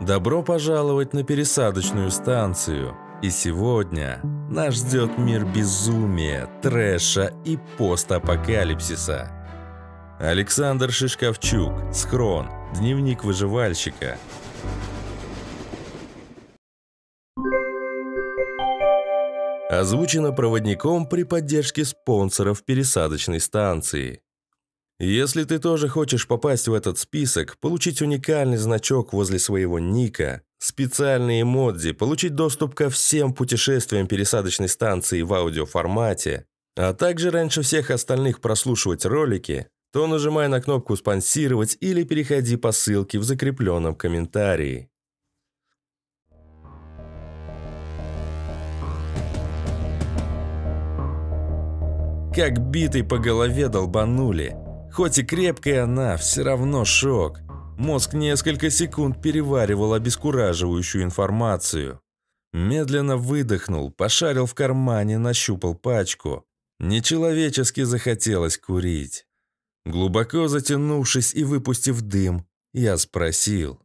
Добро пожаловать на пересадочную станцию. И сегодня нас ждет мир безумия, трэша и постапокалипсиса. Александр Шишковчук, Схрон, дневник выживальщика. Озвучено проводником при поддержке спонсоров пересадочной станции. Если ты тоже хочешь попасть в этот список, получить уникальный значок возле своего ника, специальные модди, получить доступ ко всем путешествиям пересадочной станции в аудиоформате, а также раньше всех остальных прослушивать ролики, то нажимай на кнопку «Спонсировать» или переходи по ссылке в закрепленном комментарии. Как битый по голове долбанули – Хоть и крепкая она, все равно шок. Мозг несколько секунд переваривал обескураживающую информацию. Медленно выдохнул, пошарил в кармане, нащупал пачку. Нечеловечески захотелось курить. Глубоко затянувшись и выпустив дым, я спросил.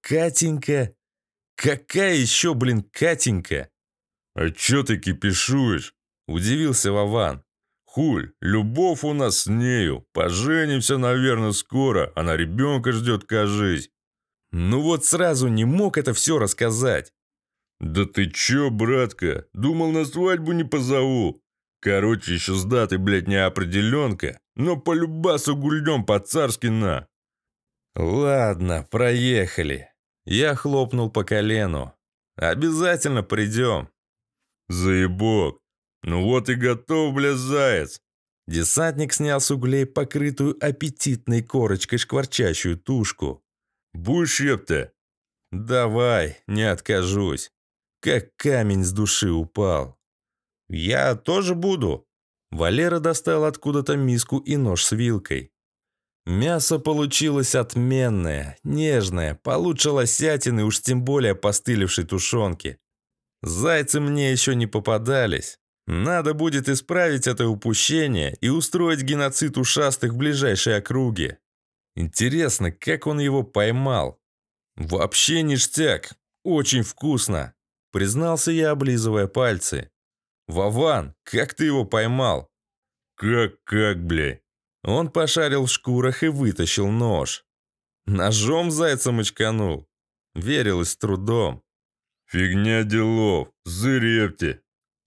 «Катенька? Какая еще, блин, Катенька?» «А чё ты кипишуешь?» – удивился Вован. Хуль, любовь у нас с нею. Поженимся, наверное, скоро. Она ребенка ждет, кажись. Ну вот сразу не мог это все рассказать. Да ты че, братка? Думал, на свадьбу не позову. Короче, еще с датой, блядь, неопределенка. Но по любасу гульнем по-царски на. Ладно, проехали. Я хлопнул по колену. Обязательно придем. Заебок, «Ну вот и готов, бля, заяц!» Десантник снял с углей покрытую аппетитной корочкой шкварчащую тушку. «Будешь, ёпта?» «Давай, не откажусь!» Как камень с души упал. «Я тоже буду!» Валера достал откуда-то миску и нож с вилкой. Мясо получилось отменное, нежное, получше лосятины, уж тем более постылившей тушенки. Зайцы мне еще не попадались. Надо будет исправить это упущение и устроить геноцид ушастых в ближайшей округе. Интересно, как он его поймал? Вообще ништяк. Очень вкусно, признался я, облизывая пальцы. Вован, как ты его поймал? Как-как, бля? Он пошарил в шкурах и вытащил нож. Ножом зайца мочканул. Верилось с трудом. «Фигня делов, зыревте!»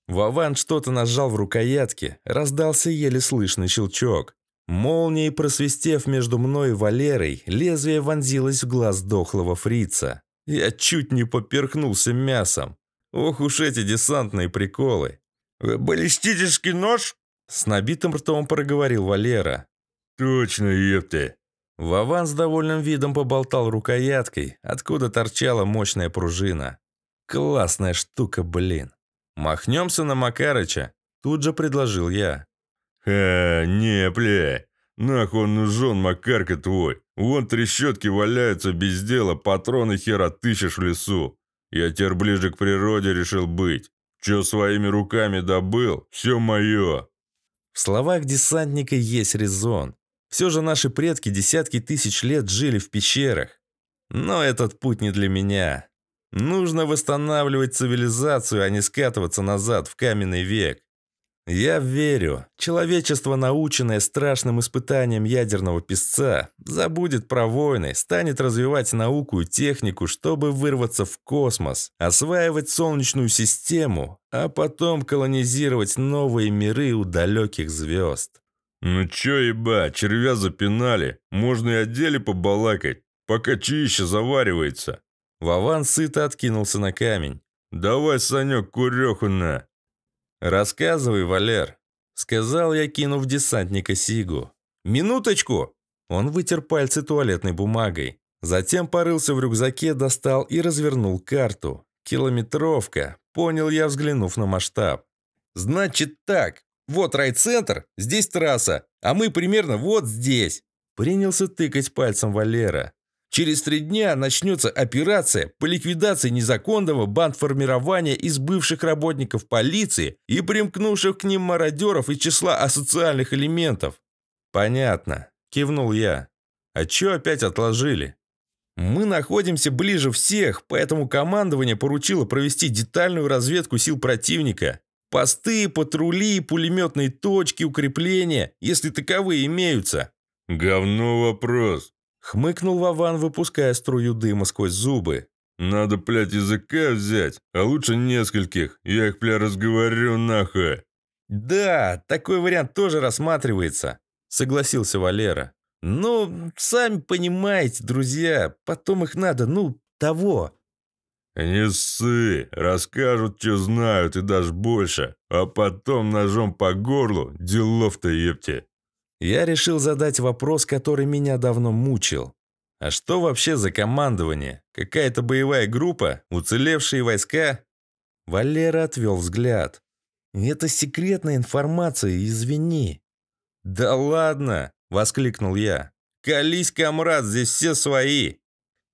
Вован что-то нажал в рукоятке, раздался еле слышный щелчок. Молнией просвистев между мной и Валерой, лезвие вонзилось в глаз дохлого фрица. Я чуть не поперхнулся мясом. Ох уж эти десантные приколы. «Баллистический нож?» С набитым ртом проговорил Валера. «Точно, епты!» Вован с довольным видом поболтал рукояткой, откуда торчала мощная пружина. «Классная штука, блин!» «Махнемся на Макарыча», – тут же предложил я. «Ха, не, бля, нахуй он нужен, Макарка твой. Вон трещотки валяются без дела, патроны хера тыщешь в лесу. Я теперь ближе к природе решил быть. Че своими руками добыл, все мое». В словах десантника есть резон. Все же наши предки десятки тысяч лет жили в пещерах. Но этот путь не для меня. Нужно восстанавливать цивилизацию, а не скатываться назад в каменный век. Я верю, человечество, наученное страшным испытанием ядерного песца, забудет про войны, станет развивать науку и технику, чтобы вырваться в космос, осваивать Солнечную систему, а потом колонизировать новые миры у далеких звезд. «Ну чё, еба, червя запинали, можно и о деле побалакать, пока чище заваривается», Вован сыто откинулся на камень. «Давай, Санек, куреху на!» «Рассказывай, Валер!» Сказал я, кинув десантника Сигу. «Минуточку!» Он вытер пальцы туалетной бумагой. Затем порылся в рюкзаке, достал и развернул карту. Километровка. Понял я, взглянув на масштаб. «Значит так. Вот райцентр, здесь трасса, а мы примерно вот здесь». Принялся тыкать пальцем Валера. Через три дня начнется операция по ликвидации незаконного бандформирования из бывших работников полиции и примкнувших к ним мародеров из числа асоциальных элементов. «Понятно», – кивнул я. «А чё опять отложили?» Мы находимся ближе всех, поэтому командование поручило провести детальную разведку сил противника. Посты, патрули, пулеметные точки, укрепления, если таковые имеются. Говно вопрос. Хмыкнул Вован, выпуская струю дыма сквозь зубы. «Надо, блядь, языка взять, а лучше нескольких. Я их, бля, разговорю нахуй». «Да, такой вариант тоже рассматривается», — согласился Валера. «Ну, сами понимаете, друзья, потом их надо, ну, того». «Не ссы, расскажут, что знают, и даже больше, а потом ножом по горлу, делов-то ебте я решил задать вопрос, который меня давно мучил. А что вообще за командование? Какая-то боевая группа? Уцелевшие войска? Валера отвел взгляд. «Это секретная информация, извини». «Да ладно!» – воскликнул я. «Колись, комрад, здесь все свои!»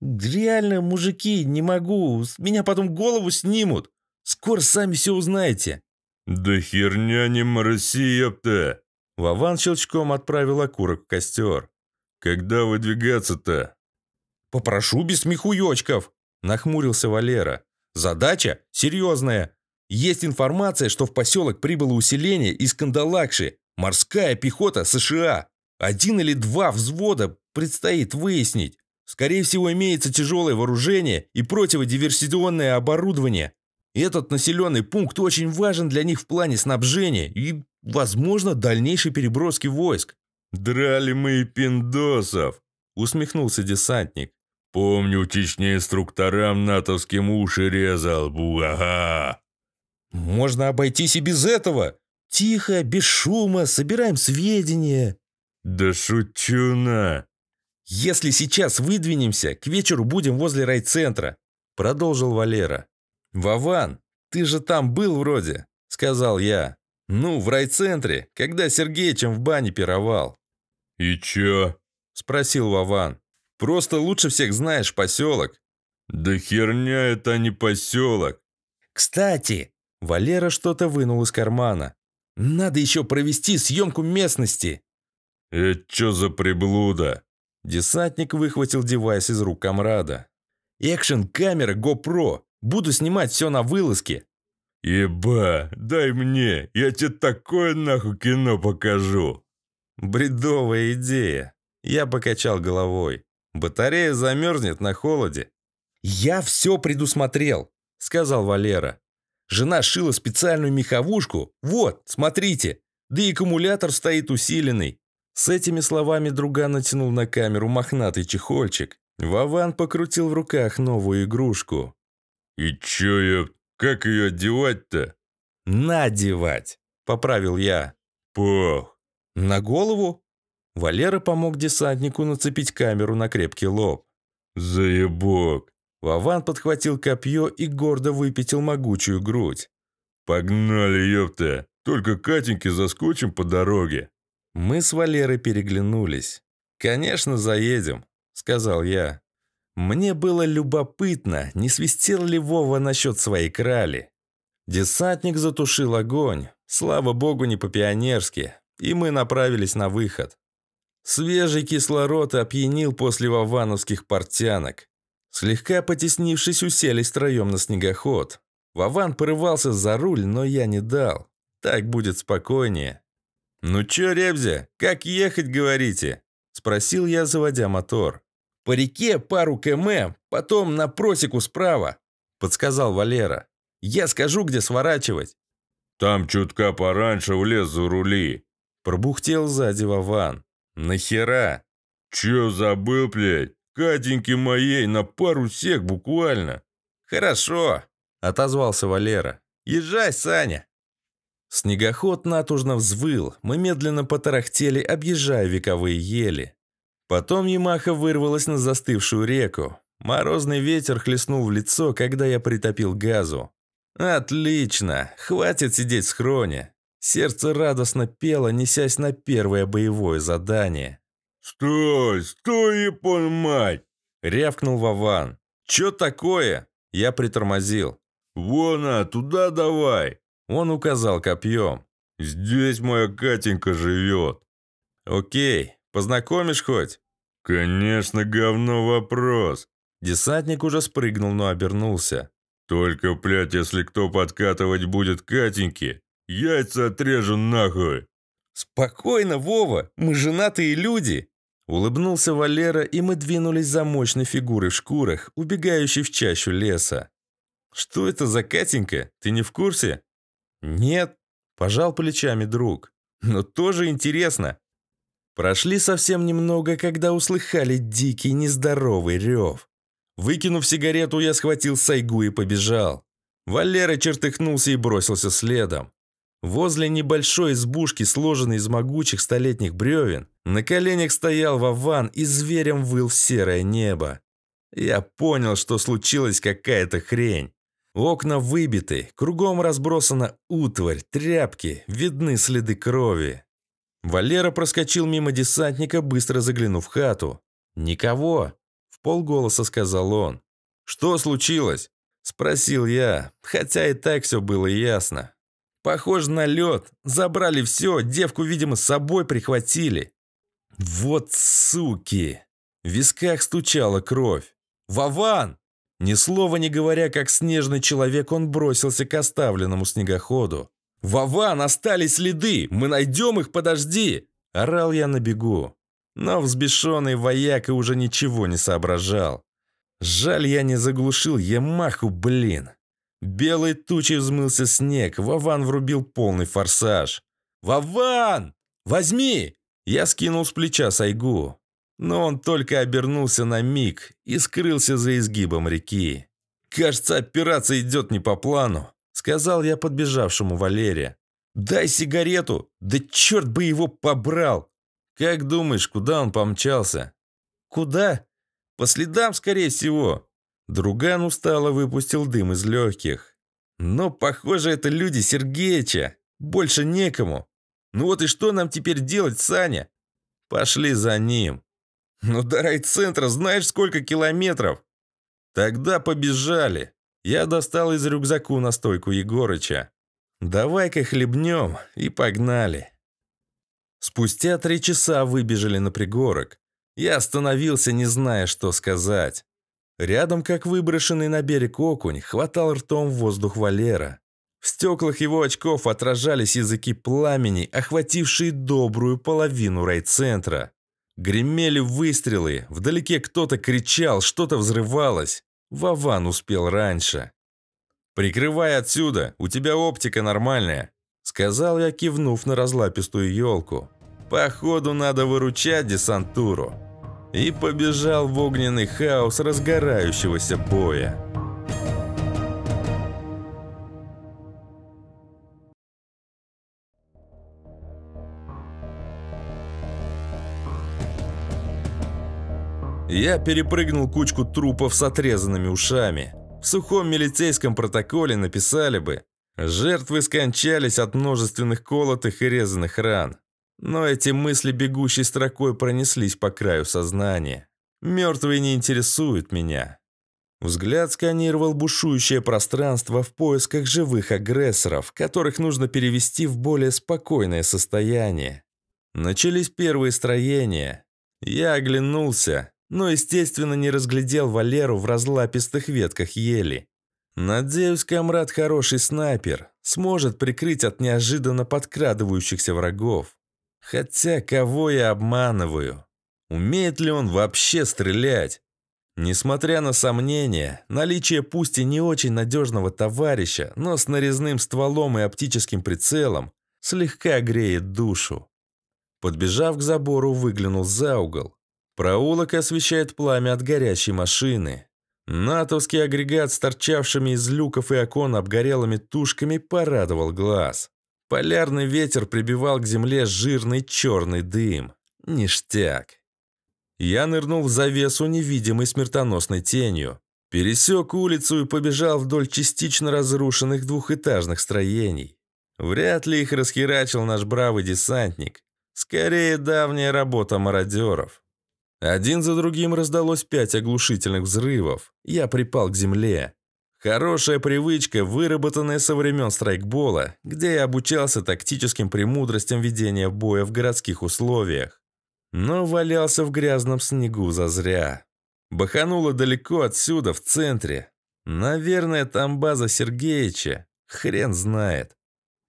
«Реально, мужики, не могу, с меня потом голову снимут. Скоро сами все узнаете». «Да херня не мороси, ёпта!» Вован щелчком отправил окурок в костер. «Когда выдвигаться-то?» «Попрошу без михуёчков!» – нахмурился Валера. «Задача серьезная. Есть информация, что в поселок прибыло усиление из Кандалакши, морская пехота США. Один или два взвода предстоит выяснить. Скорее всего, имеется тяжелое вооружение и противодиверсионное оборудование. Этот населенный пункт очень важен для них в плане снабжения и возможно, дальнейшей переброски войск. «Драли мы и пиндосов!» – усмехнулся десантник. «Помню, в Чечне инструкторам натовским уши резал, буага!» «Можно обойтись и без этого!» «Тихо, без шума, собираем сведения!» «Да шучу на!» «Если сейчас выдвинемся, к вечеру будем возле райцентра», – продолжил Валера. «Вован, ты же там был вроде», – сказал я. Ну, в райцентре, когда Сергеичем в бане пировал. «И чё?» – спросил Вован. «Просто лучше всех знаешь поселок». «Да херня это а не поселок». «Кстати!» – Валера что-то вынул из кармана. «Надо еще провести съемку местности». «Это чё за приблуда?» Десантник выхватил девайс из рук комрада. «Экшен-камера GoPro. Буду снимать все на вылазке. «Еба, дай мне, я тебе такое нахуй кино покажу!» «Бредовая идея!» Я покачал головой. «Батарея замерзнет на холоде». «Я все предусмотрел», — сказал Валера. «Жена шила специальную меховушку. Вот, смотрите. Да и аккумулятор стоит усиленный». С этими словами друга натянул на камеру мохнатый чехольчик. Вован покрутил в руках новую игрушку. «И чё я как ее одевать-то?» «Надевать», — поправил я. «Пох». «На голову?» Валера помог десантнику нацепить камеру на крепкий лоб. «Заебок!» Вован подхватил копье и гордо выпятил могучую грудь. «Погнали, ёпта! Только Катеньке заскочим по дороге!» Мы с Валерой переглянулись. «Конечно, заедем», — сказал я. Мне было любопытно, не свистел ли Вова насчет своей крали. Десантник затушил огонь. Слава богу, не по-пионерски. И мы направились на выход. Свежий кислород опьянил после вовановских портянок. Слегка потеснившись, уселись троем на снегоход. Вован порывался за руль, но я не дал. Так будет спокойнее. «Ну чё, Ребзя, как ехать, говорите?» – спросил я, заводя мотор. По реке пару км, потом на просеку справа», – подсказал Валера. «Я скажу, где сворачивать». «Там чутка пораньше в лес зарули», – пробухтел сзади Вован. «Нахера?» «Чё забыл, блядь? Катеньки моей на пару сек буквально». «Хорошо», – отозвался Валера. «Езжай, Саня». Снегоход натужно взвыл, мы медленно потарахтели, объезжая вековые ели. Потом Ямаха вырвалась на застывшую реку. Морозный ветер хлестнул в лицо, когда я притопил газу. «Отлично! Хватит сидеть с хроне. Сердце радостно пело, несясь на первое боевое задание. «Стой! Стой, япон мать!» — рявкнул Вован. «Чё такое?» — я притормозил. «Вон она, туда давай!» Он указал копьем. «Здесь моя Катенька живет!» «Окей, Познакомишь хоть?» «Конечно, говно вопрос!» Десантник уже спрыгнул, но обернулся. «Только, блядь, если кто подкатывать будет Катеньке, яйца отрежу нахуй!» «Спокойно, Вова, мы женатые люди!» Улыбнулся Валера, и мы двинулись за мощной фигурой в шкурах, убегающей в чащу леса. «Что это за Катенька? Ты не в курсе?» «Нет», – пожал плечами друг. «Но тоже интересно. Прошли совсем немного, когда услыхали дикий нездоровый рев. Выкинув сигарету, я схватил сайгу и побежал. Валера чертыхнулся и бросился следом. Возле небольшой избушки, сложенной из могучих столетних бревен, на коленях стоял Вован и зверем выл в серое небо. Я понял, что случилась какая-то хрень. Окна выбиты, кругом разбросана утварь, тряпки, видны следы крови. Валера проскочил мимо десантника, быстро заглянув в хату. «Никого!» – в полголоса сказал он. «Что случилось?» – спросил я, хотя и так все было ясно. «Похоже на лед. Забрали все, девку, видимо, с собой прихватили». «Вот суки!» В висках стучала кровь. «Вован!» Ни слова не говоря, как снежный человек, он бросился к оставленному снегоходу. «Вован, остались следы! Мы найдем их, подожди!» Орал я на бегу. Но взбешенный вояка уже ничего не соображал. Жаль, я не заглушил Ямаху, блин. Белой тучей взмылся снег, Вован врубил полный форсаж. «Вован! Возьми!» Я скинул с плеча Сайгу. Но он только обернулся на миг и скрылся за изгибом реки. Кажется, операция идет не по плану. Сказал я подбежавшему Валерия. «Дай сигарету! Да черт бы его побрал!» «Как думаешь, куда он помчался?» «Куда?» «По следам, скорее всего!» Друган устало выпустил дым из легких. «Но, похоже, это люди Сергеича. Больше некому. Ну вот и что нам теперь делать, Саня?» «Пошли за ним». «Ну до райцентра знаешь, сколько километров?» «Тогда побежали». Я достал из рюкзаку настойку Егорыча. «Давай-ка хлебнем и погнали». Спустя три часа выбежали на пригорок. Я остановился, не зная, что сказать. Рядом, как выброшенный на берег окунь, хватал ртом воздух Валера. В стеклах его очков отражались языки пламени, охватившие добрую половину райцентра. Гремели выстрелы, вдалеке кто-то кричал, что-то взрывалось. Вован успел раньше. «Прикрывай отсюда, у тебя оптика нормальная», – сказал я, кивнув на разлапистую елку. «Походу надо выручать десантуру». И побежал в огненный хаос разгорающегося боя. Я перепрыгнул кучку трупов с отрезанными ушами. В сухом милицейском протоколе написали бы, жертвы скончались от множественных колотых и резаных ран. Но эти мысли бегущей строкой пронеслись по краю сознания. Мертвые не интересуют меня. Взгляд сканировал бушующее пространство в поисках живых агрессоров, которых нужно перевести в более спокойное состояние. Начались первые строения. Я оглянулся но, естественно, не разглядел Валеру в разлапистых ветках ели. Надеюсь, комрад хороший снайпер, сможет прикрыть от неожиданно подкрадывающихся врагов. Хотя кого я обманываю? Умеет ли он вообще стрелять? Несмотря на сомнения, наличие пусть и не очень надежного товарища, но с нарезным стволом и оптическим прицелом, слегка греет душу. Подбежав к забору, выглянул за угол. Проулок освещает пламя от горящей машины. Натовский агрегат с торчавшими из люков и окон обгорелыми тушками порадовал глаз. Полярный ветер прибивал к земле жирный черный дым. Ништяк. Я нырнул в завесу невидимой смертоносной тенью. Пересек улицу и побежал вдоль частично разрушенных двухэтажных строений. Вряд ли их расхерачил наш бравый десантник. Скорее, давняя работа мародеров. Один за другим раздалось пять оглушительных взрывов. Я припал к земле. Хорошая привычка, выработанная со времен страйкбола, где я обучался тактическим премудростям ведения боя в городских условиях. Но валялся в грязном снегу зазря. Бахануло далеко отсюда, в центре. Наверное, там база Сергеича. Хрен знает.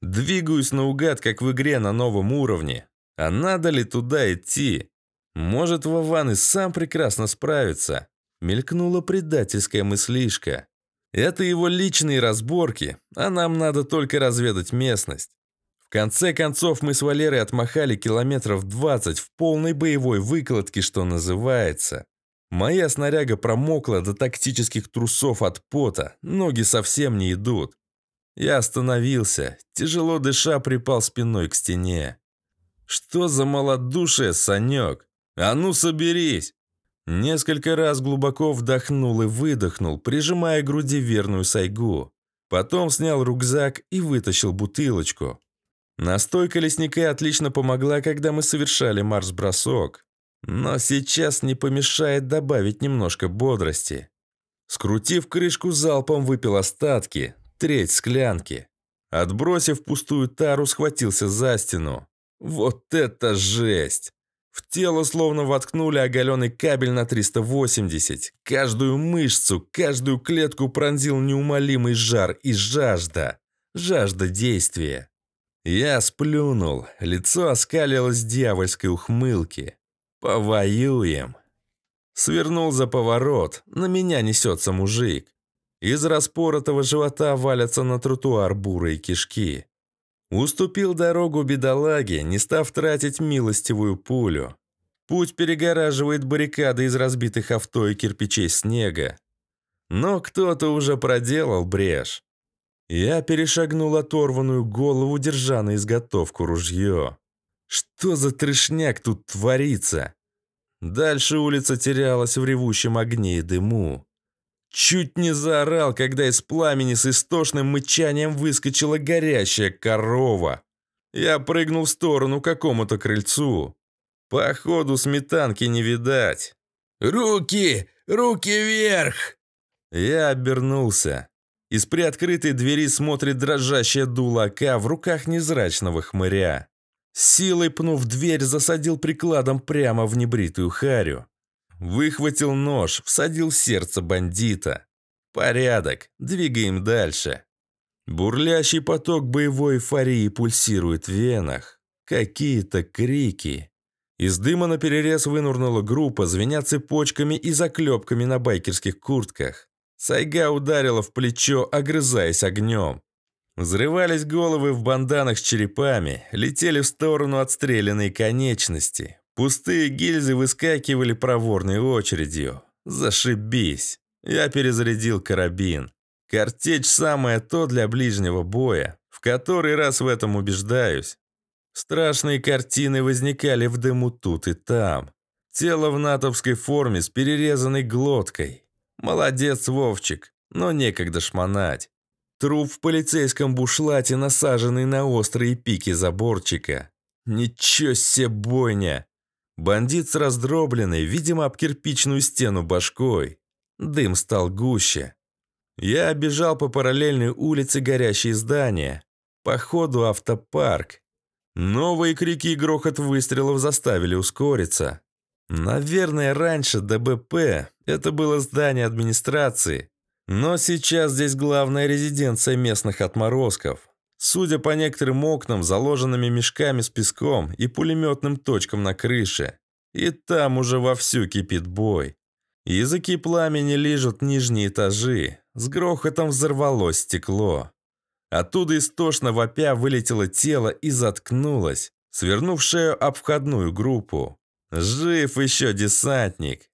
Двигаюсь наугад, как в игре на новом уровне. А надо ли туда идти? «Может, Вован и сам прекрасно справится», — мелькнула предательская мыслишка. «Это его личные разборки, а нам надо только разведать местность». В конце концов, мы с Валерой отмахали километров 20 в полной боевой выкладке, что называется. Моя снаряга промокла до тактических трусов от пота, ноги совсем не идут. Я остановился, тяжело дыша припал спиной к стене. «Что за малодушие, Санек?» «А ну, соберись!» Несколько раз глубоко вдохнул и выдохнул, прижимая к груди верную сайгу. Потом снял рюкзак и вытащил бутылочку. Настойка лесника отлично помогла, когда мы совершали марш-бросок. Но сейчас не помешает добавить немножко бодрости. Скрутив крышку, залпом выпил остатки, треть склянки. Отбросив пустую тару, схватился за стену. «Вот это жесть!» В тело словно воткнули оголенный кабель на 380. Каждую мышцу, каждую клетку пронзил неумолимый жар и жажда. Жажда действия. Я сплюнул. Лицо оскалилось дьявольской ухмылки. «Повоюем!» Свернул за поворот. На меня несется мужик. Из распоротого живота валятся на тротуар бурые кишки. Уступил дорогу бедолаге, не став тратить милостивую пулю. Путь перегораживает баррикады из разбитых авто и кирпичей снега. Но кто-то уже проделал брешь. Я перешагнул оторванную голову, держа на изготовку ружье. Что за трешняк тут творится? Дальше улица терялась в ревущем огне и дыму. Чуть не заорал, когда из пламени с истошным мычанием выскочила горящая корова. Я прыгнул в сторону какому-то крыльцу. Походу, сметанки не видать. «Руки! Руки вверх!» Я обернулся. Из приоткрытой двери смотрит дрожащая дулака в руках незрачного хмыря. Силой пнув дверь, засадил прикладом прямо в небритую харю. Выхватил нож, всадил в сердце бандита. Порядок, двигаем дальше. Бурлящий поток боевой эйфории пульсирует в венах. Какие-то крики. Из дыма на перерез вынурнула группа, звеня цепочками и заклепками на байкерских куртках. Сайга ударила в плечо, огрызаясь огнем. Взрывались головы в банданах с черепами, летели в сторону отстреленные конечности. Пустые гильзы выскакивали проворной очередью. Зашибись. Я перезарядил карабин. Картечь самое то для ближнего боя. В который раз в этом убеждаюсь. Страшные картины возникали в дыму тут и там. Тело в натовской форме с перерезанной глоткой. Молодец, Вовчик, но некогда шмонать. Труп в полицейском бушлате, насаженный на острые пики заборчика. Ничего себе бойня! Бандит с раздробленной, видимо, об кирпичную стену башкой. Дым стал гуще. Я обежал по параллельной улице горящие здания. Походу автопарк. Новые крики и грохот выстрелов заставили ускориться. Наверное, раньше ДБП это было здание администрации, но сейчас здесь главная резиденция местных отморозков. Судя по некоторым окнам, заложенными мешками с песком и пулеметным точкам на крыше. И там уже вовсю кипит бой. Языки пламени лижут нижние этажи. С грохотом взорвалось стекло. Оттуда истошно вопя вылетело тело и заткнулось, свернув шею об входную группу. «Жив еще десантник!»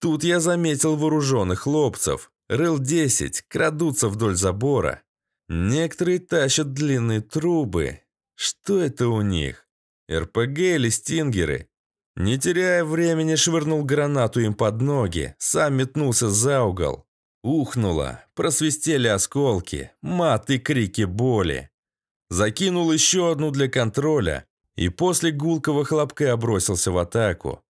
Тут я заметил вооруженных хлопцев. Рыл 10, крадутся вдоль забора. Некоторые тащат длинные трубы. Что это у них? РПГ или стингеры? Не теряя времени, швырнул гранату им под ноги, сам метнулся за угол. Ухнуло, просвистели осколки, мат и крики боли. Закинул еще одну для контроля и после гулкого хлопка бросился в атаку.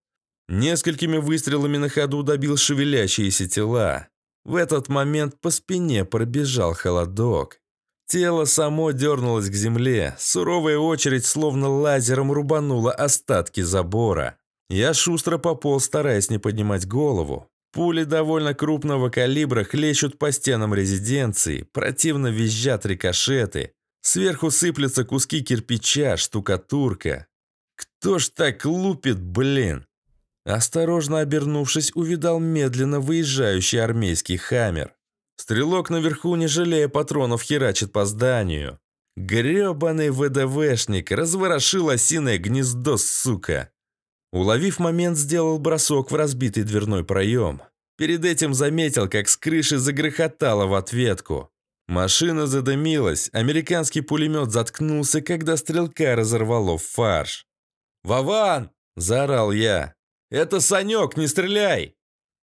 Несколькими выстрелами на ходу добил шевелящиеся тела. В этот момент по спине пробежал холодок. Тело само дернулось к земле, суровая очередь словно лазером рубанула остатки забора. Я шустро пополз, стараясь не поднимать голову. Пули довольно крупного калибра хлещут по стенам резиденции, противно визжат рикошеты. Сверху сыплются куски кирпича, штукатурка. Кто ж так лупит, блин? Осторожно обернувшись, увидал медленно выезжающий армейский «Хаммер». Стрелок наверху, не жалея патронов, херачит по зданию. Грёбаный ВДВшник разворошил осиное гнездо, сука. Уловив момент, сделал бросок в разбитый дверной проем. Перед этим заметил, как с крыши загрохотало в ответку. Машина задымилась, американский пулемет заткнулся, когда стрелка разорвало в фарш. «Вован!» – заорал я. «Это Санек, не стреляй!»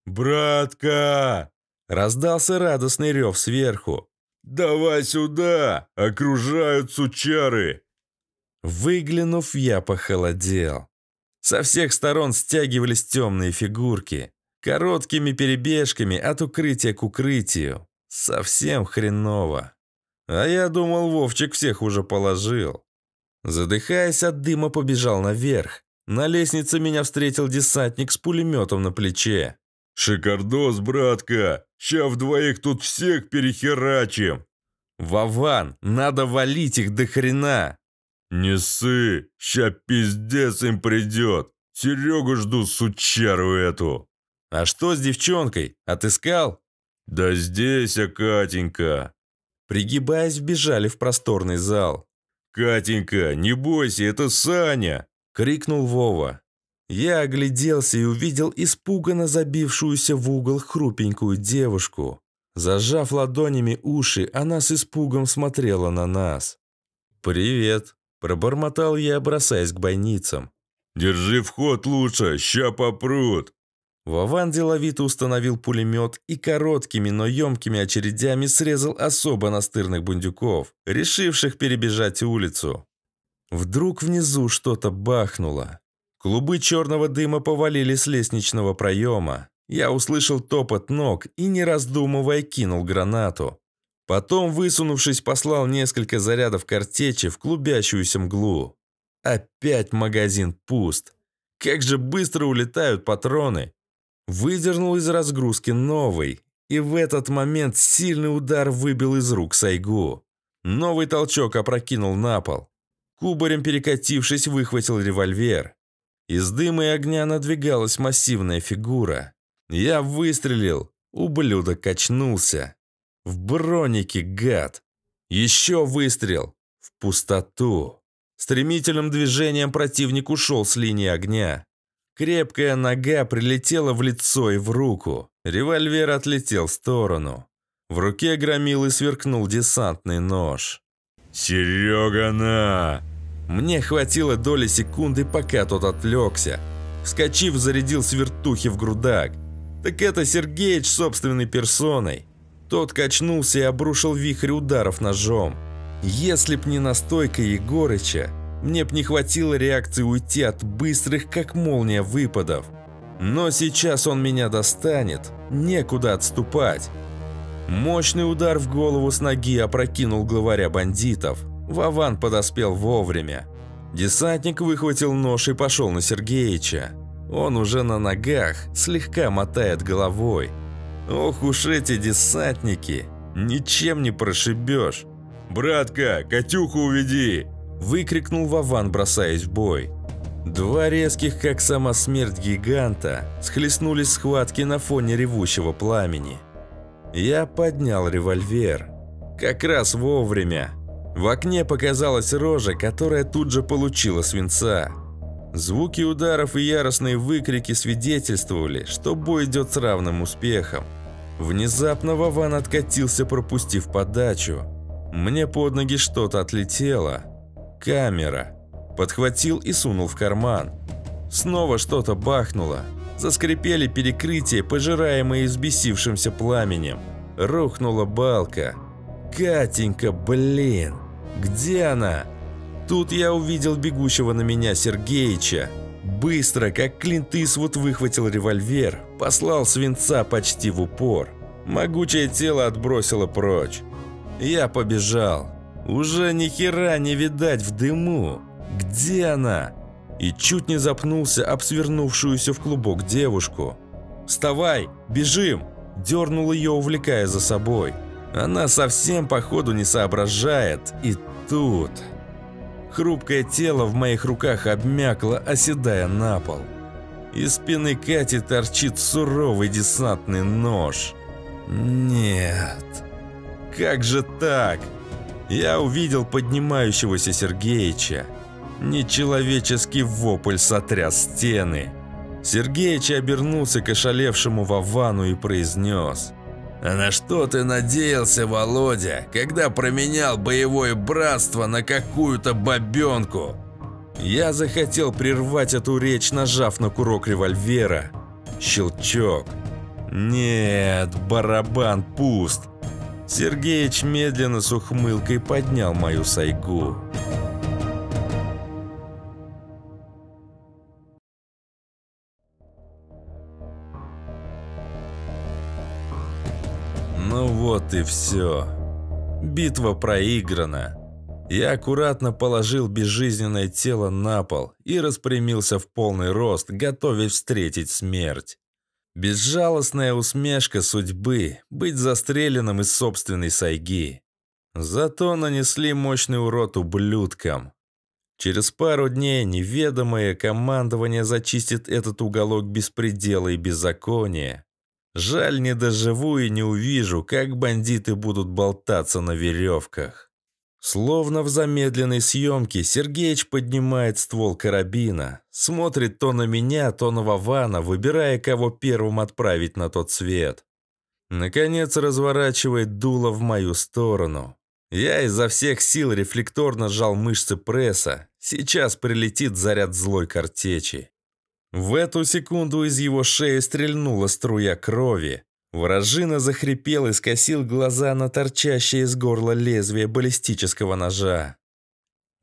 «Братка!» Раздался радостный рев сверху. «Давай сюда! Окружают сучары!» Выглянув, я похолодел. Со всех сторон стягивались темные фигурки. Короткими перебежками от укрытия к укрытию. Совсем хреново. А я думал, Вовчик всех уже положил. Задыхаясь от дыма, побежал наверх. На лестнице меня встретил десантник с пулеметом на плече. «Шикардос, братка! Ща вдвоих тут всех перехерачим!» «Вован, надо валить их до хрена!» «Не ссы! Ща пиздец им придет! Серегу жду, сучару эту!» «А что с девчонкой? Отыскал?» «Да здесь, а Катенька!» Пригибаясь, бежали в просторный зал. «Катенька, не бойся, это Саня!» – крикнул Вова. Я огляделся и увидел испуганно забившуюся в угол хрупенькую девушку. Зажав ладонями уши, она с испугом смотрела на нас. «Привет», – пробормотал я, бросаясь к бойницам. «Держи вход лучше, ща попрут!» Вован деловито установил пулемет и короткими, но емкими очередями срезал особо настырных бундюков, решивших перебежать улицу. Вдруг внизу что-то бахнуло. Клубы черного дыма повалили с лестничного проема. Я услышал топот ног и, не раздумывая, кинул гранату. Потом, высунувшись, послал несколько зарядов картечи в клубящуюся мглу. Опять магазин пуст. Как же быстро улетают патроны. Выдернул из разгрузки новый, и в этот момент сильный удар выбил из рук Сайгу. Новый толчок опрокинул на пол. Кубарем перекатившись, выхватил револьвер. Из дыма и огня надвигалась массивная фигура. Я выстрелил. Ублюдок качнулся. В бронике, гад. Еще выстрел. В пустоту. Стремительным движением противник ушел с линии огня. Крепкая нога прилетела в лицо и в руку. Револьвер отлетел в сторону. В руке громилы сверкнул десантный нож. «Серега на!» Мне хватило доли секунды, пока тот отвлекся. Вскочив, зарядил свертухи в грудак. Так это Сергеич собственной персоной. Тот качнулся и обрушил вихрь ударов ножом. Если б не настойка Егорыча, мне б не хватило реакции уйти от быстрых, как молния, выпадов. Но сейчас он меня достанет, некуда отступать. Мощный удар в голову с ноги опрокинул главаря бандитов. Вован подоспел вовремя. Десантник выхватил нож и пошел на Сергеича. Он уже на ногах, слегка мотает головой. Ох уж эти десантники, ничем не прошибешь. «Братка, Катюху уведи!» – выкрикнул Вован, бросаясь в бой. Два резких, как сама смерть гиганта, схлестнулись схватки на фоне ревущего пламени. Я поднял револьвер. Как раз вовремя. В окне показалась рожа, которая тут же получила свинца. Звуки ударов и яростные выкрики свидетельствовали, что бой идет с равным успехом. Внезапно Вован откатился, пропустив подачу. Мне под ноги что-то отлетело. Камера. Подхватил и сунул в карман. Снова что-то бахнуло. Заскрипели перекрытия, пожираемые избесившимся пламенем. Рухнула балка. Катенька, блин. Где она? Тут я увидел бегущего на меня Сергеича. Быстро, как Клинт Исвуд выхватил револьвер, послал свинца почти в упор. Могучее тело отбросило прочь. Я побежал. Уже ни хера не видать в дыму. Где она? И чуть не запнулся об свернувшуюся в клубок девушку. «Вставай! Бежим!» Дернул ее, увлекая за собой. Она совсем походу не соображает. И тут... Хрупкое тело в моих руках обмякло, оседая на пол. Из спины Кати торчит суровый десантный нож. Нет. Как же так? Я увидел поднимающегося Сергеича. Нечеловеческий вопль сотряс стены. Сергеич обернулся к ошалевшему Вовану и произнес – а на что ты надеялся, Володя, когда променял боевое братство на какую-то бабенку? Я захотел прервать эту речь, нажав на курок револьвера. Щелчок. Нет, барабан пуст. Сергеич медленно с ухмылкой поднял мою сайгу. Вот и все. Битва проиграна. Я аккуратно положил безжизненное тело на пол и распрямился в полный рост, готовясь встретить смерть. Безжалостная усмешка судьбы – быть застреленным из собственной сайги. Зато нанесли мощный урод ублюдкам. Через пару дней неведомое командование зачистит этот уголок беспредела и беззакония. Жаль, не доживу и не увижу, как бандиты будут болтаться на веревках. Словно в замедленной съемке Сергеич поднимает ствол карабина, смотрит то на меня, то на Вавана, выбирая, кого первым отправить на тот свет. Наконец разворачивает дуло в мою сторону. Я изо всех сил рефлекторно сжал мышцы пресса. Сейчас прилетит заряд злой картечи. В эту секунду из его шеи стрельнула струя крови. Вражина захрипел и скосил глаза на торчащее из горла лезвие баллистического ножа.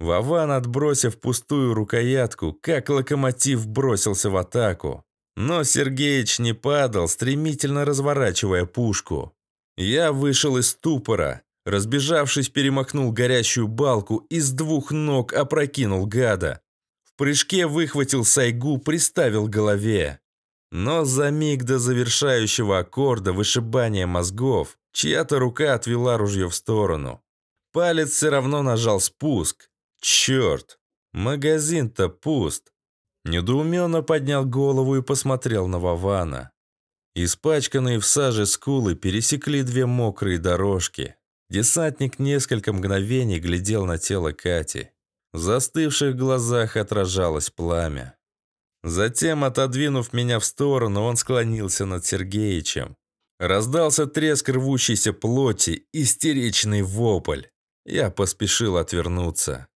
Вован, отбросив пустую рукоятку, как локомотив бросился в атаку. Но Сергеич не падал, стремительно разворачивая пушку. Я вышел из ступора. Разбежавшись, перемахнул горящую балку и с двух ног опрокинул гада прыжке выхватил сайгу, приставил голове. Но за миг до завершающего аккорда вышибания мозгов чья-то рука отвела ружье в сторону. Палец все равно нажал спуск. Черт, магазин-то пуст. Недоуменно поднял голову и посмотрел на Вавана. Испачканные в саже скулы пересекли две мокрые дорожки. Десантник несколько мгновений глядел на тело Кати. В застывших глазах отражалось пламя. Затем, отодвинув меня в сторону, он склонился над Сергеичем. Раздался треск рвущейся плоти, истеричный вопль. Я поспешил отвернуться.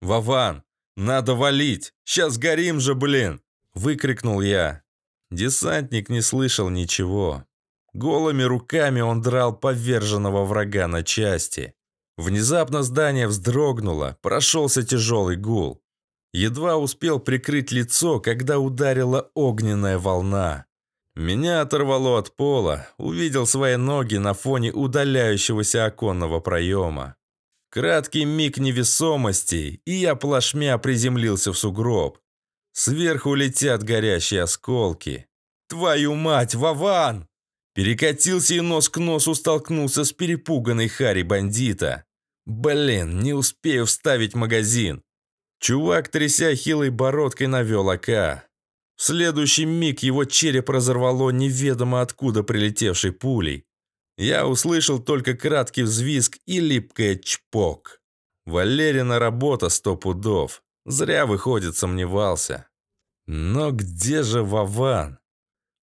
«Вован, надо валить! Сейчас горим же, блин!» Выкрикнул я. Десантник не слышал ничего. Голыми руками он драл поверженного врага на части. Внезапно здание вздрогнуло, прошелся тяжелый гул. Едва успел прикрыть лицо, когда ударила огненная волна. Меня оторвало от пола, увидел свои ноги на фоне удаляющегося оконного проема. Краткий миг невесомости, и я плашмя приземлился в сугроб. Сверху летят горящие осколки. «Твою мать, Вован!» Перекатился и нос к носу столкнулся с перепуганной Хари бандита. Блин, не успею вставить магазин. Чувак, тряся хилой бородкой, навел АК. В следующий миг его череп разорвало неведомо откуда прилетевшей пулей. Я услышал только краткий взвизг и липкое чпок. Валерина работа сто пудов. Зря, выходит, сомневался. Но где же Вован?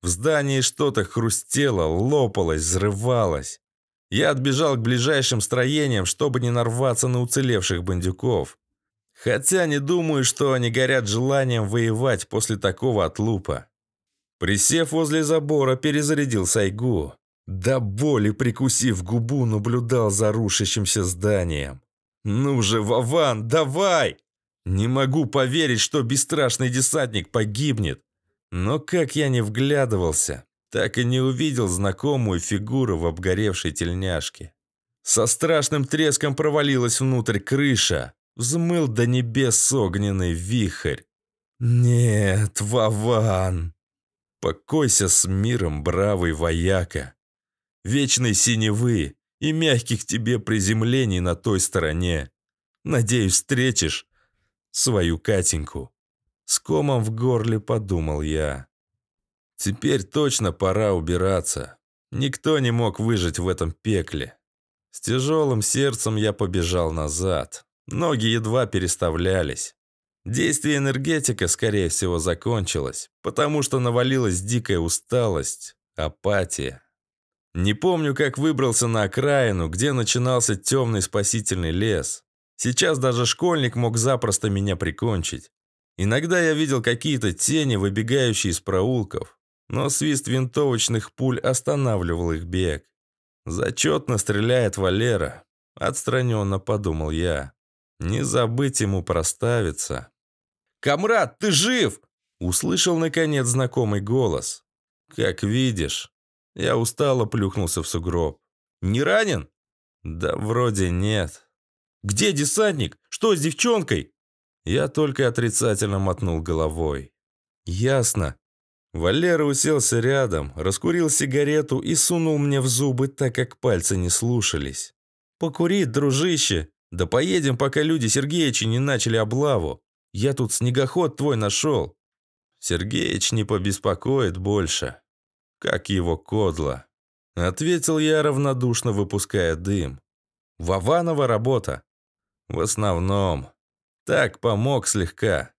В здании что-то хрустело, лопалось, взрывалось. Я отбежал к ближайшим строениям, чтобы не нарваться на уцелевших бандюков. Хотя не думаю, что они горят желанием воевать после такого отлупа. Присев возле забора, перезарядил Сайгу. До боли прикусив губу, наблюдал за рушащимся зданием. «Ну же, Вован, давай!» «Не могу поверить, что бесстрашный десантник погибнет. Но как я не вглядывался, так и не увидел знакомую фигуру в обгоревшей тельняшке. Со страшным треском провалилась внутрь крыша, взмыл до небес огненный вихрь. «Нет, Вован!» «Покойся с миром, бравый вояка! Вечной синевы и мягких тебе приземлений на той стороне! Надеюсь, встретишь свою Катеньку!» С комом в горле подумал я. Теперь точно пора убираться. Никто не мог выжить в этом пекле. С тяжелым сердцем я побежал назад. Ноги едва переставлялись. Действие энергетика, скорее всего, закончилось, потому что навалилась дикая усталость, апатия. Не помню, как выбрался на окраину, где начинался темный спасительный лес. Сейчас даже школьник мог запросто меня прикончить. Иногда я видел какие-то тени, выбегающие из проулков, но свист винтовочных пуль останавливал их бег. «Зачетно стреляет Валера», — отстраненно подумал я. «Не забыть ему проставиться». «Камрад, ты жив!» — услышал, наконец, знакомый голос. «Как видишь». Я устало плюхнулся в сугроб. «Не ранен?» «Да вроде нет». «Где десантник? Что с девчонкой?» Я только отрицательно мотнул головой. «Ясно». Валера уселся рядом, раскурил сигарету и сунул мне в зубы, так как пальцы не слушались. «Покури, дружище! Да поедем, пока люди Сергеичи не начали облаву. Я тут снегоход твой нашел». Сергеич не побеспокоит больше. Как его кодло. Ответил я равнодушно, выпуская дым. «Вованова работа?» «В основном», так, помог слегка.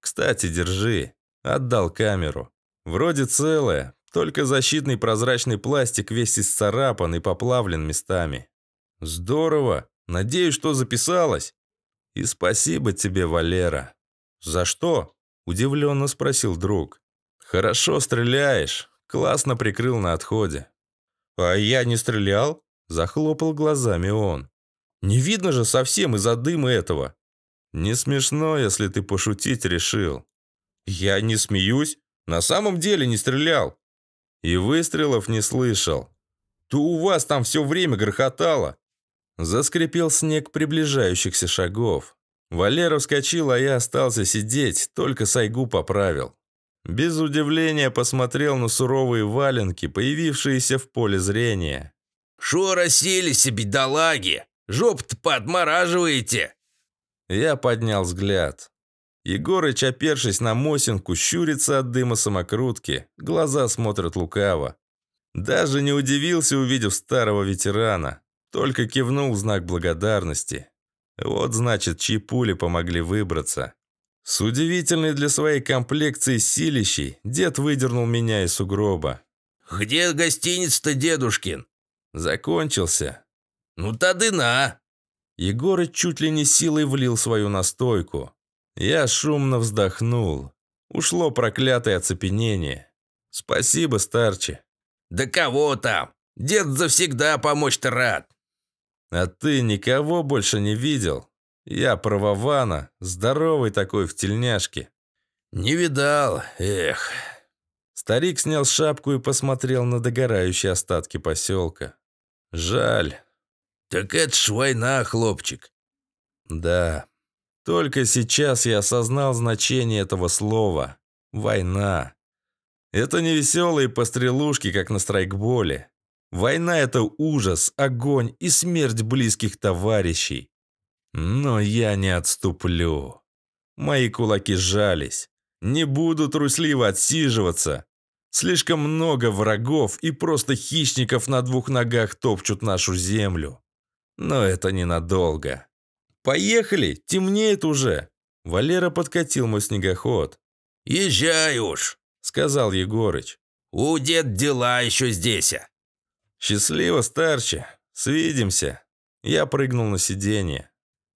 Кстати, держи. Отдал камеру. Вроде целая, только защитный прозрачный пластик весь исцарапан и поплавлен местами. Здорово. Надеюсь, что записалось. И спасибо тебе, Валера. За что? Удивленно спросил друг. Хорошо стреляешь. Классно прикрыл на отходе. А я не стрелял? Захлопал глазами он. Не видно же совсем из-за дыма этого. «Не смешно, если ты пошутить решил». «Я не смеюсь. На самом деле не стрелял». И выстрелов не слышал. «То у вас там все время грохотало». Заскрипел снег приближающихся шагов. Валера вскочил, а я остался сидеть, только сайгу поправил. Без удивления посмотрел на суровые валенки, появившиеся в поле зрения. «Шо расселись, бедолаги? Жоп-то подмораживаете!» Я поднял взгляд. Егорыч, опершись на Мосинку, щурится от дыма самокрутки. Глаза смотрят лукаво. Даже не удивился, увидев старого ветерана. Только кивнул в знак благодарности. Вот значит, чьи пули помогли выбраться. С удивительной для своей комплекции силищей дед выдернул меня из сугроба. «Где гостиница-то, дедушкин?» Закончился. «Ну, тады на!» Егоры чуть ли не силой влил свою настойку. Я шумно вздохнул. Ушло проклятое оцепенение. Спасибо, старче. Да кого там? Дед завсегда помочь-то рад. А ты никого больше не видел? Я правована, здоровый такой в тельняшке. Не видал, эх. Старик снял шапку и посмотрел на догорающие остатки поселка. Жаль, «Так это ж война, хлопчик!» «Да, только сейчас я осознал значение этого слова. Война. Это не веселые пострелушки, как на страйкболе. Война – это ужас, огонь и смерть близких товарищей. Но я не отступлю. Мои кулаки сжались. Не буду трусливо отсиживаться. Слишком много врагов и просто хищников на двух ногах топчут нашу землю. Но это ненадолго. «Поехали! Темнеет уже!» Валера подкатил мой снегоход. «Езжай уж!» – сказал Егорыч. «У дед дела еще здесь!» «Счастливо, старче! Свидимся!» Я прыгнул на сиденье.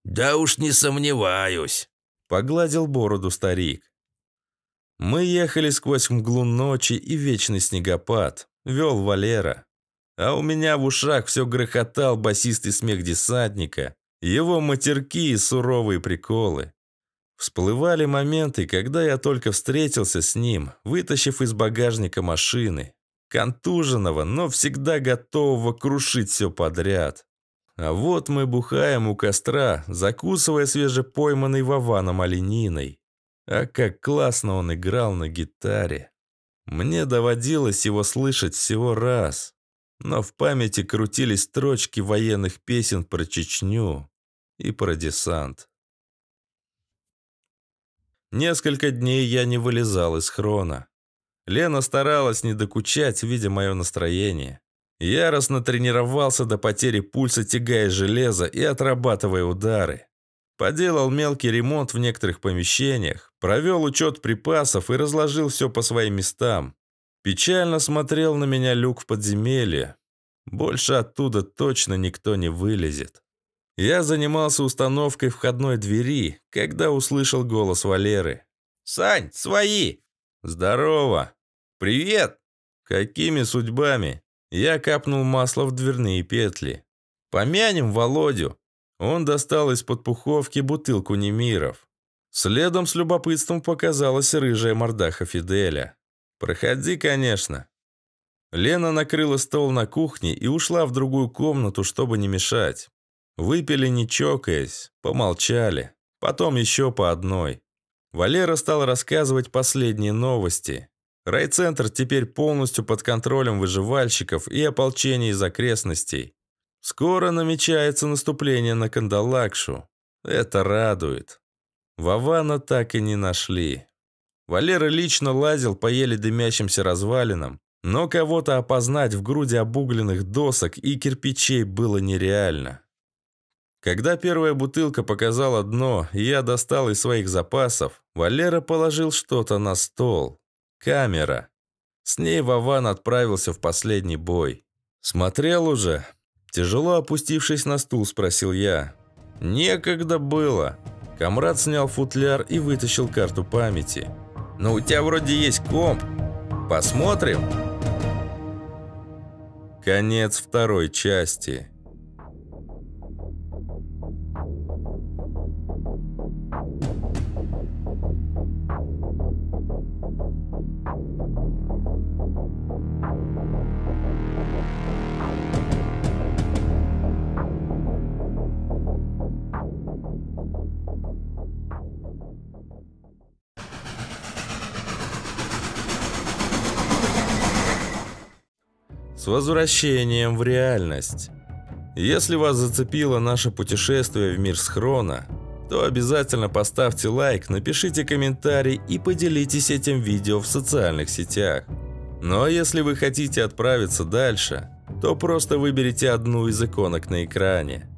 «Да уж не сомневаюсь!» – погладил бороду старик. Мы ехали сквозь мглу ночи и вечный снегопад. Вел Валера. А у меня в ушах все грохотал басистый смех десантника, его матерки и суровые приколы. Всплывали моменты, когда я только встретился с ним, вытащив из багажника машины, контуженного, но всегда готового крушить все подряд. А вот мы бухаем у костра, закусывая свежепойманной Вованом олениной. А как классно он играл на гитаре. Мне доводилось его слышать всего раз но в памяти крутились строчки военных песен про Чечню и про десант. Несколько дней я не вылезал из хрона. Лена старалась не докучать, видя мое настроение. Яростно тренировался до потери пульса, тягая железо и отрабатывая удары. Поделал мелкий ремонт в некоторых помещениях, провел учет припасов и разложил все по своим местам. Печально смотрел на меня люк в подземелье. Больше оттуда точно никто не вылезет. Я занимался установкой входной двери, когда услышал голос Валеры. «Сань, свои!» «Здорово!» «Привет!» «Какими судьбами?» Я капнул масло в дверные петли. «Помянем Володю!» Он достал из-под пуховки бутылку немиров. Следом с любопытством показалась рыжая мордаха Фиделя. «Проходи, конечно». Лена накрыла стол на кухне и ушла в другую комнату, чтобы не мешать. Выпили, не чокаясь, помолчали. Потом еще по одной. Валера стал рассказывать последние новости. Райцентр теперь полностью под контролем выживальщиков и ополчений из окрестностей. Скоро намечается наступление на Кандалакшу. Это радует. Вавана так и не нашли. Валера лично лазил по еле дымящимся развалинам, но кого-то опознать в груди обугленных досок и кирпичей было нереально. Когда первая бутылка показала дно, и я достал из своих запасов, Валера положил что-то на стол. Камера. С ней Вован отправился в последний бой. «Смотрел уже?» Тяжело опустившись на стул, спросил я. «Некогда было». Комрад снял футляр и вытащил карту памяти. Но у тебя вроде есть комп. Посмотрим. Конец второй части. возвращением в реальность. Если вас зацепило наше путешествие в мир схрона, то обязательно поставьте лайк, напишите комментарий и поделитесь этим видео в социальных сетях. Но ну а если вы хотите отправиться дальше, то просто выберите одну из иконок на экране.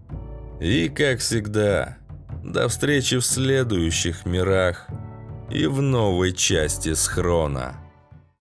И как всегда, до встречи в следующих мирах и в новой части схрона.